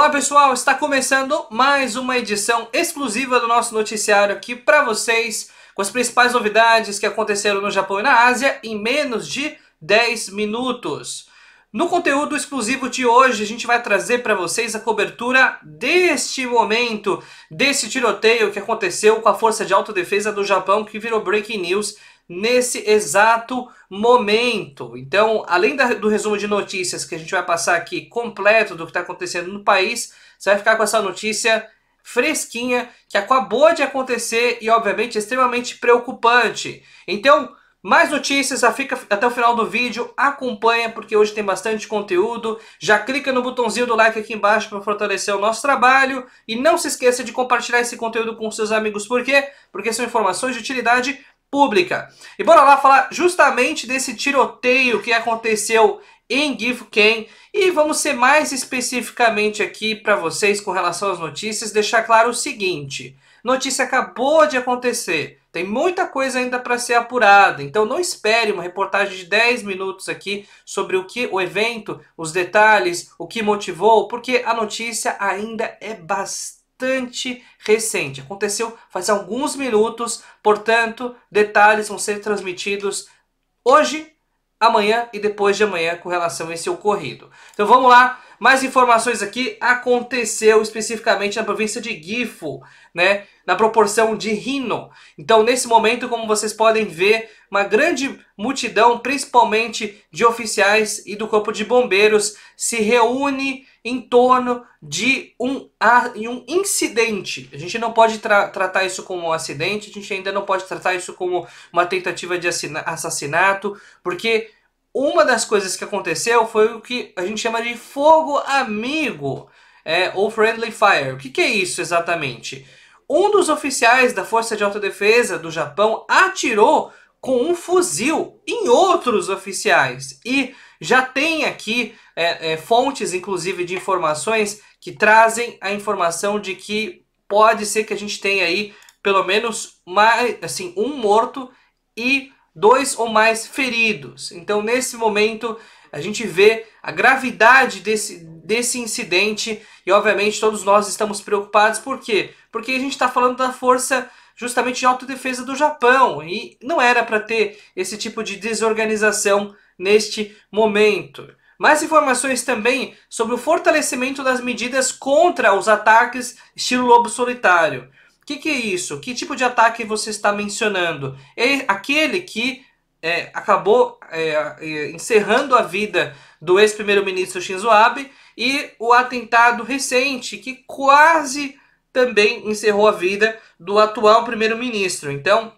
Olá pessoal, está começando mais uma edição exclusiva do nosso noticiário aqui para vocês, com as principais novidades que aconteceram no Japão e na Ásia em menos de 10 minutos. No conteúdo exclusivo de hoje, a gente vai trazer para vocês a cobertura deste momento, desse tiroteio que aconteceu com a Força de Autodefesa do Japão, que virou breaking news nesse exato momento. Então, além da, do resumo de notícias que a gente vai passar aqui completo do que está acontecendo no país, você vai ficar com essa notícia fresquinha que acabou de acontecer e, obviamente, extremamente preocupante. Então, mais notícias, fica até o final do vídeo, acompanha porque hoje tem bastante conteúdo. Já clica no botãozinho do like aqui embaixo para fortalecer o nosso trabalho e não se esqueça de compartilhar esse conteúdo com seus amigos, por quê? Porque são informações de utilidade pública. E bora lá falar justamente desse tiroteio que aconteceu em Gifken e vamos ser mais especificamente aqui para vocês com relação às notícias, deixar claro o seguinte: notícia acabou de acontecer. Tem muita coisa ainda para ser apurada, então não espere uma reportagem de 10 minutos aqui sobre o que o evento, os detalhes, o que motivou, porque a notícia ainda é bastante bastante recente. Aconteceu faz alguns minutos, portanto, detalhes vão ser transmitidos hoje, amanhã e depois de amanhã com relação a esse ocorrido. Então vamos lá mais informações aqui, aconteceu especificamente na província de Gifu, né, na proporção de Hino. Então, nesse momento, como vocês podem ver, uma grande multidão, principalmente de oficiais e do corpo de bombeiros, se reúne em torno de um, um incidente. A gente não pode tra tratar isso como um acidente, a gente ainda não pode tratar isso como uma tentativa de assassinato, porque uma das coisas que aconteceu foi o que a gente chama de fogo amigo, é, ou friendly fire. O que, que é isso exatamente? Um dos oficiais da Força de Autodefesa do Japão atirou com um fuzil em outros oficiais. E já tem aqui é, é, fontes, inclusive, de informações que trazem a informação de que pode ser que a gente tenha aí pelo menos mais, assim, um morto e dois ou mais feridos. Então, nesse momento, a gente vê a gravidade desse, desse incidente e, obviamente, todos nós estamos preocupados. Por quê? Porque a gente está falando da força justamente de autodefesa do Japão e não era para ter esse tipo de desorganização neste momento. Mais informações também sobre o fortalecimento das medidas contra os ataques estilo lobo solitário que, que é isso? Que tipo de ataque você está mencionando? É aquele que é, acabou é, é, encerrando a vida do ex-primeiro-ministro Shinzo Abe e o atentado recente que quase também encerrou a vida do atual primeiro-ministro. Então,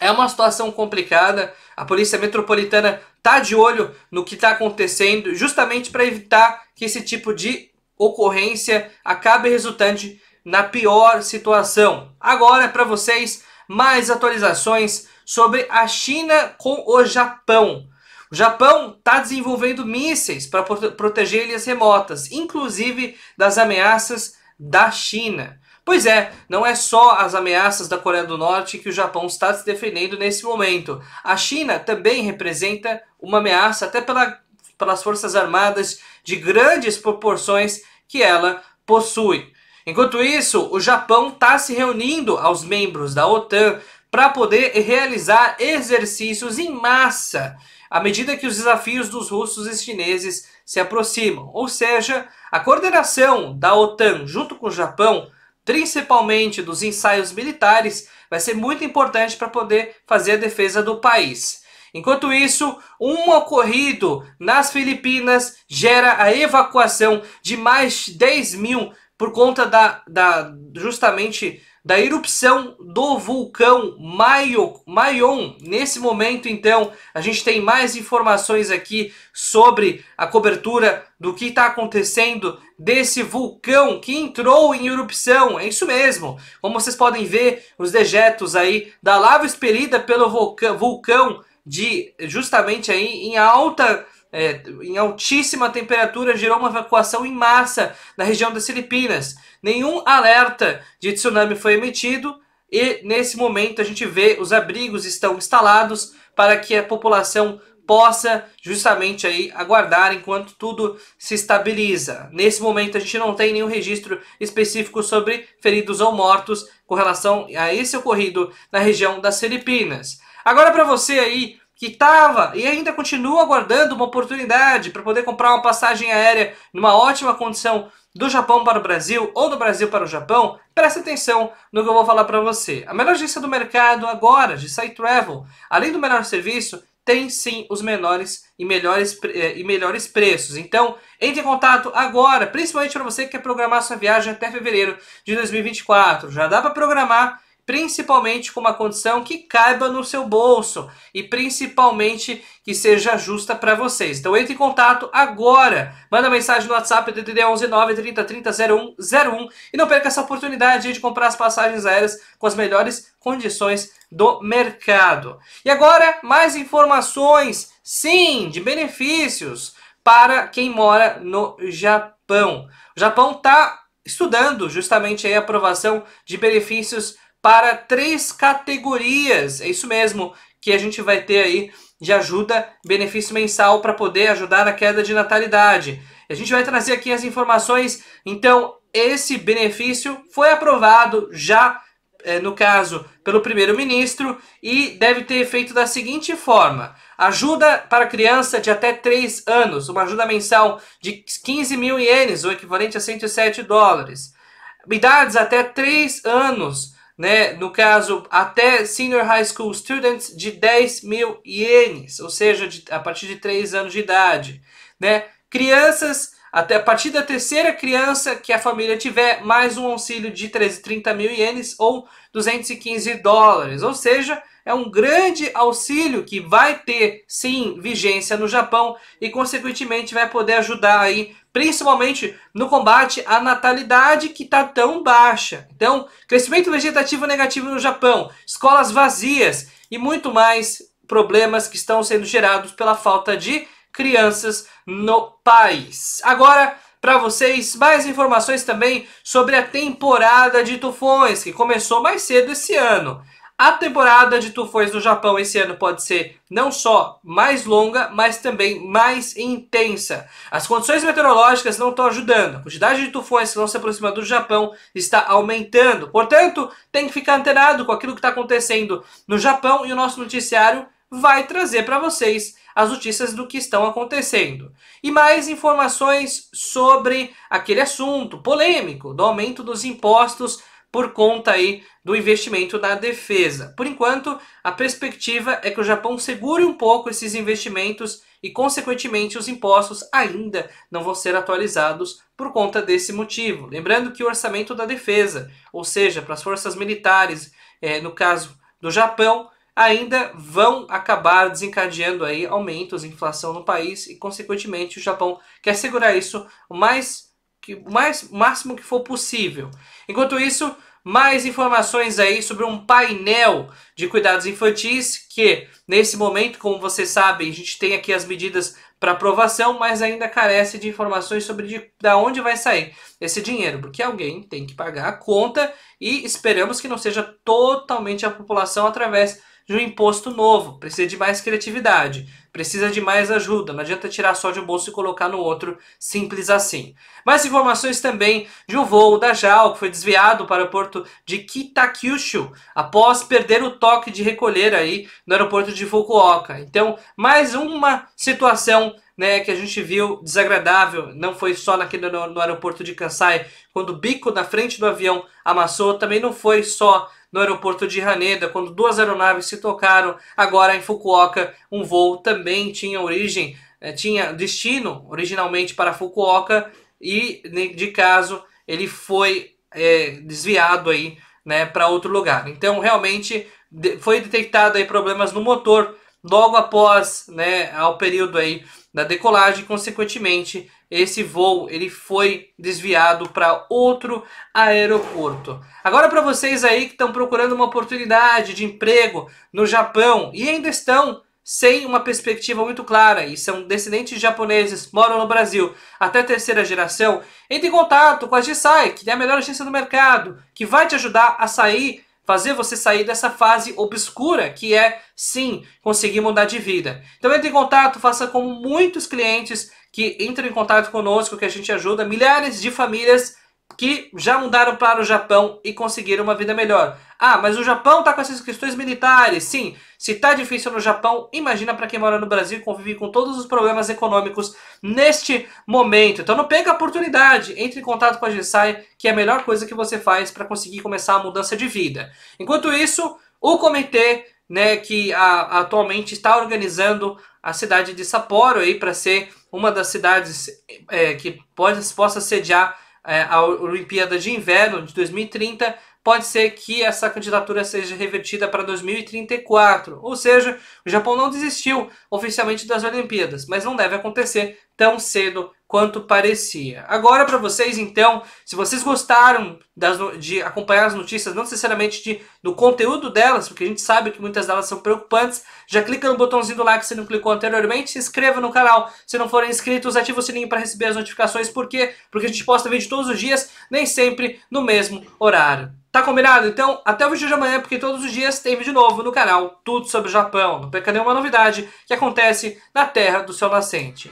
é uma situação complicada. A polícia metropolitana está de olho no que está acontecendo, justamente para evitar que esse tipo de ocorrência acabe resultante na pior situação. Agora é para vocês mais atualizações sobre a China com o Japão. O Japão está desenvolvendo mísseis para proteger ilhas remotas, inclusive das ameaças da China. Pois é, não é só as ameaças da Coreia do Norte que o Japão está se defendendo nesse momento. A China também representa uma ameaça, até pela, pelas forças armadas de grandes proporções que ela possui. Enquanto isso, o Japão está se reunindo aos membros da OTAN para poder realizar exercícios em massa à medida que os desafios dos russos e chineses se aproximam. Ou seja, a coordenação da OTAN junto com o Japão, principalmente dos ensaios militares, vai ser muito importante para poder fazer a defesa do país. Enquanto isso, um ocorrido nas Filipinas gera a evacuação de mais de 10 mil por conta da, da justamente da erupção do vulcão Maion. Nesse momento, então, a gente tem mais informações aqui sobre a cobertura do que está acontecendo desse vulcão que entrou em erupção. É isso mesmo. Como vocês podem ver, os dejetos aí da lava expelida pelo vulcão, vulcão de justamente aí em alta é, em altíssima temperatura gerou uma evacuação em massa na região das Filipinas. Nenhum alerta de tsunami foi emitido e nesse momento a gente vê os abrigos estão instalados para que a população possa justamente aí aguardar enquanto tudo se estabiliza. Nesse momento a gente não tem nenhum registro específico sobre feridos ou mortos com relação a esse ocorrido na região das Filipinas. Agora para você aí que estava e ainda continua aguardando uma oportunidade para poder comprar uma passagem aérea numa ótima condição do Japão para o Brasil ou do Brasil para o Japão, preste atenção no que eu vou falar para você. A melhor agência do mercado agora, de Site Travel, além do melhor serviço, tem sim os menores e melhores, eh, e melhores preços. Então, entre em contato agora, principalmente para você que quer programar sua viagem até fevereiro de 2024. Já dá para programar principalmente com uma condição que caiba no seu bolso e principalmente que seja justa para vocês. Então entre em contato agora, manda mensagem no WhatsApp DDD 11 9 30 0101 e não perca essa oportunidade de comprar as passagens aéreas com as melhores condições do mercado. E agora mais informações, sim, de benefícios para quem mora no Japão. O Japão está estudando justamente a aprovação de benefícios para três categorias. É isso mesmo que a gente vai ter aí de ajuda, benefício mensal para poder ajudar na queda de natalidade. A gente vai trazer aqui as informações. Então, esse benefício foi aprovado já, eh, no caso, pelo primeiro-ministro e deve ter efeito da seguinte forma: ajuda para criança de até 3 anos, uma ajuda mensal de 15 mil ienes, o equivalente a 107 dólares. Idades até 3 anos, né? No caso, até Senior High School Students de 10 mil ienes, ou seja, de, a partir de 3 anos de idade, né? Crianças, até a partir da terceira criança que a família tiver, mais um auxílio de 30 mil ienes ou 215 dólares, ou seja, é um grande auxílio que vai ter sim vigência no Japão e consequentemente vai poder ajudar aí principalmente no combate à natalidade que está tão baixa. Então, crescimento vegetativo negativo no Japão, escolas vazias e muito mais problemas que estão sendo gerados pela falta de crianças no país. Agora, para vocês mais informações também sobre a temporada de tufões que começou mais cedo esse ano. A temporada de Tufões do Japão esse ano pode ser não só mais longa, mas também mais intensa. As condições meteorológicas não estão ajudando. A quantidade de tufões que vão se aproximando do Japão está aumentando. Portanto, tem que ficar antenado com aquilo que está acontecendo no Japão e o nosso noticiário vai trazer para vocês as notícias do que estão acontecendo. E mais informações sobre aquele assunto polêmico do aumento dos impostos por conta aí do investimento na defesa. Por enquanto, a perspectiva é que o Japão segure um pouco esses investimentos e, consequentemente, os impostos ainda não vão ser atualizados por conta desse motivo. Lembrando que o orçamento da defesa, ou seja, para as forças militares, é, no caso do Japão, ainda vão acabar desencadeando aí aumentos, inflação no país e, consequentemente, o Japão quer segurar isso o mais que, mais máximo que for possível. Enquanto isso, mais informações aí sobre um painel de cuidados infantis que, nesse momento, como vocês sabem, a gente tem aqui as medidas para aprovação, mas ainda carece de informações sobre de, da onde vai sair esse dinheiro, porque alguém tem que pagar a conta e esperamos que não seja totalmente a população através de um imposto novo. Precisa de mais criatividade precisa de mais ajuda. Não adianta tirar só de um bolso e colocar no outro, simples assim. Mais informações também de um voo da JAL que foi desviado para o aeroporto de Kitakyushu após perder o toque de recolher aí no aeroporto de Fukuoka. Então, mais uma situação né, que a gente viu desagradável, não foi só naquele, no, no aeroporto de Kansai, quando o bico na frente do avião amassou, também não foi só no aeroporto de Haneda, quando duas aeronaves se tocaram. Agora em Fukuoka, um voo também tinha origem, eh, tinha destino originalmente para Fukuoka e, de caso, ele foi é, desviado aí, né, para outro lugar. Então, realmente foi detectado aí problemas no motor logo após, né, ao período aí da decolagem, consequentemente, esse voo ele foi desviado para outro aeroporto. Agora para vocês aí que estão procurando uma oportunidade de emprego no Japão e ainda estão sem uma perspectiva muito clara e são descendentes japoneses, moram no Brasil até terceira geração, entre em contato com a GSAI, que é a melhor agência do mercado, que vai te ajudar a sair fazer você sair dessa fase obscura que é, sim, conseguir mudar de vida. Então entre em contato, faça como muitos clientes que entram em contato conosco, que a gente ajuda milhares de famílias que já mudaram para o Japão e conseguiram uma vida melhor. Ah, mas o Japão está com essas questões militares. Sim, se está difícil no Japão, imagina para quem mora no Brasil e convive com todos os problemas econômicos neste momento. Então não perca a oportunidade, entre em contato com a GSAI, que é a melhor coisa que você faz para conseguir começar a mudança de vida. Enquanto isso, o comitê né, que a, atualmente está organizando a cidade de Sapporo para ser uma das cidades é, que pode, possa sediar é, a Olimpíada de Inverno de 2030, pode ser que essa candidatura seja revertida para 2034. Ou seja, o Japão não desistiu oficialmente das Olimpíadas, mas não deve acontecer tão cedo quanto parecia. Agora para vocês então, se vocês gostaram das, de acompanhar as notícias, não necessariamente de, do conteúdo delas, porque a gente sabe que muitas delas são preocupantes, já clica no botãozinho do like se não clicou anteriormente, se inscreva no canal. Se não forem inscritos, ativa o sininho para receber as notificações, por quê? Porque a gente posta vídeo todos os dias, nem sempre no mesmo horário. Tá combinado? Então, até o vídeo de amanhã, porque todos os dias tem vídeo novo no canal, tudo sobre o Japão. Não perca nenhuma novidade que acontece na terra do seu nascente.